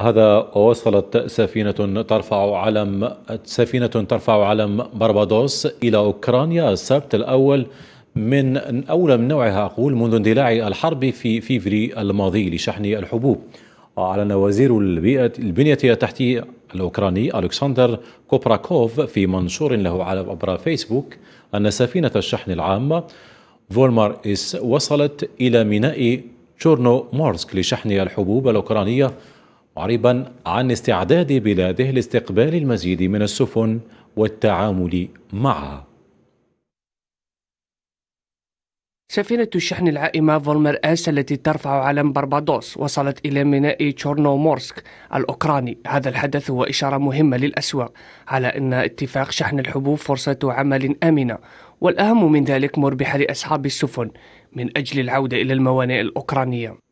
هذا وصلت سفينة ترفع علم سفينة ترفع علم بربادوس إلى أوكرانيا السبت الأول من أولى من نوعها أقول منذ اندلاع الحرب في فيفري الماضي لشحن الحبوب وأعلن وزير البيئة البنية التحتية الأوكراني ألكسندر كوبراكوف في منشور له على عبر فيسبوك أن سفينة الشحن العامة فولمار إس وصلت إلى ميناء تشورنو مورسك لشحن الحبوب الأوكرانية معربا عن استعداد بلاده لاستقبال المزيد من السفن والتعامل معها سفينة الشحن العائمة فولمر اس التي ترفع علم بربادوس وصلت إلى ميناء تشورنومورسك الأوكراني هذا الحدث هو إشارة مهمة للأسواق على أن اتفاق شحن الحبوب فرصة عمل آمنة والأهم من ذلك مربحة لأصحاب السفن من أجل العودة إلى الموانئ الأوكرانية